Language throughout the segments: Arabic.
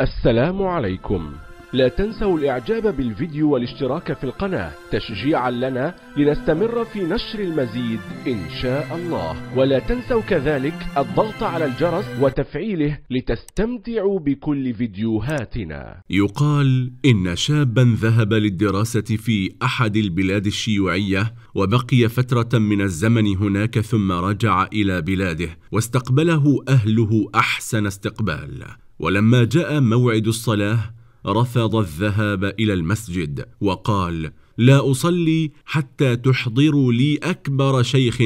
السلام عليكم لا تنسوا الاعجاب بالفيديو والاشتراك في القناة تشجيعا لنا لنستمر في نشر المزيد ان شاء الله ولا تنسوا كذلك الضغط على الجرس وتفعيله لتستمتعوا بكل فيديوهاتنا يقال ان شابا ذهب للدراسة في احد البلاد الشيوعية وبقي فترة من الزمن هناك ثم رجع الى بلاده واستقبله اهله احسن استقبال ولما جاء موعد الصلاه رفض الذهاب الى المسجد وقال لا اصلي حتى تحضروا لي اكبر شيخ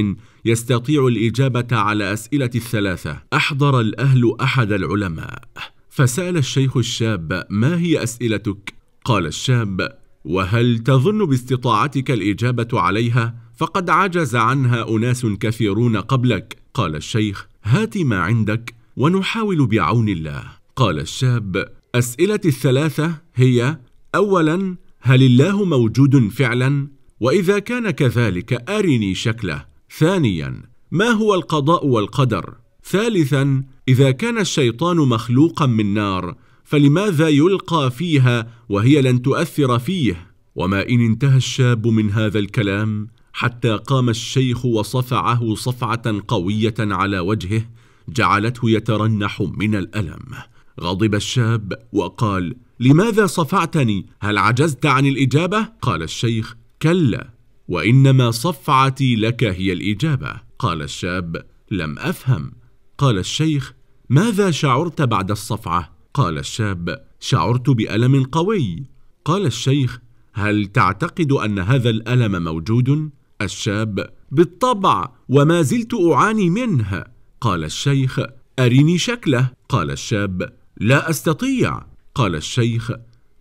يستطيع الاجابه على اسئله الثلاثه احضر الاهل احد العلماء فسال الشيخ الشاب ما هي اسئلتك قال الشاب وهل تظن باستطاعتك الاجابه عليها فقد عجز عنها اناس كثيرون قبلك قال الشيخ هات ما عندك ونحاول بعون الله قال الشاب أسئلة الثلاثة هي أولا هل الله موجود فعلا؟ وإذا كان كذلك أرني شكله ثانيا ما هو القضاء والقدر؟ ثالثا إذا كان الشيطان مخلوقا من نار فلماذا يلقى فيها وهي لن تؤثر فيه؟ وما إن انتهى الشاب من هذا الكلام حتى قام الشيخ وصفعه صفعة قوية على وجهه جعلته يترنح من الألم غضب الشاب وقال لماذا صفعتني هل عجزت عن الاجابه قال الشيخ كلا وانما صفعتي لك هي الاجابه قال الشاب لم افهم قال الشيخ ماذا شعرت بعد الصفعه قال الشاب شعرت بالم قوي قال الشيخ هل تعتقد ان هذا الالم موجود الشاب بالطبع وما زلت اعاني منه قال الشيخ ارني شكله قال الشاب لا أستطيع قال الشيخ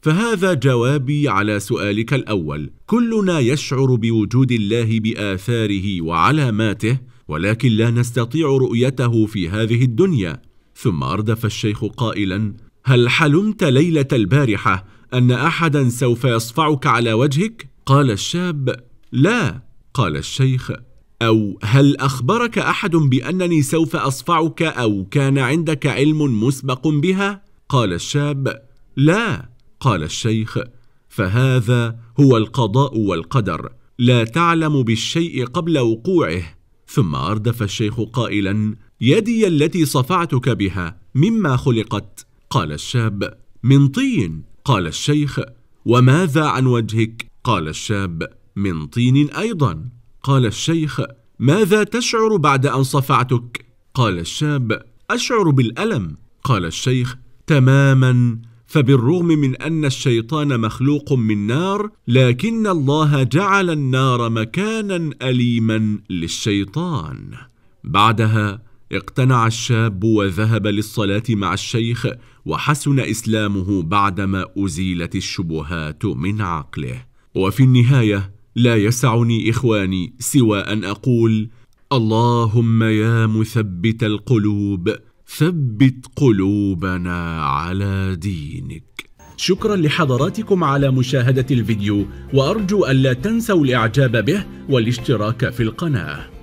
فهذا جوابي على سؤالك الأول كلنا يشعر بوجود الله بآثاره وعلاماته ولكن لا نستطيع رؤيته في هذه الدنيا ثم أردف الشيخ قائلا هل حلمت ليلة البارحة أن أحدا سوف يصفعك على وجهك؟ قال الشاب لا قال الشيخ أو هل أخبرك أحد بأنني سوف أصفعك أو كان عندك علم مسبق بها؟ قال الشاب: لا، قال الشيخ: فهذا هو القضاء والقدر، لا تعلم بالشيء قبل وقوعه. ثم أردف الشيخ قائلا: يدي التي صفعتك بها مما خلقت. قال الشاب: من طين. قال الشيخ: وماذا عن وجهك؟ قال الشاب: من طين أيضا. قال الشيخ ماذا تشعر بعد أن صفعتك؟ قال الشاب أشعر بالألم قال الشيخ تماما فبالرغم من أن الشيطان مخلوق من نار لكن الله جعل النار مكانا أليما للشيطان بعدها اقتنع الشاب وذهب للصلاة مع الشيخ وحسن إسلامه بعدما أزيلت الشبهات من عقله وفي النهاية لا يسعني إخواني سوى أن أقول اللهم يا مثبت القلوب ثبت قلوبنا على دينك شكرا لحضراتكم على مشاهدة الفيديو وأرجو ألا تنسوا الإعجاب به والاشتراك في القناة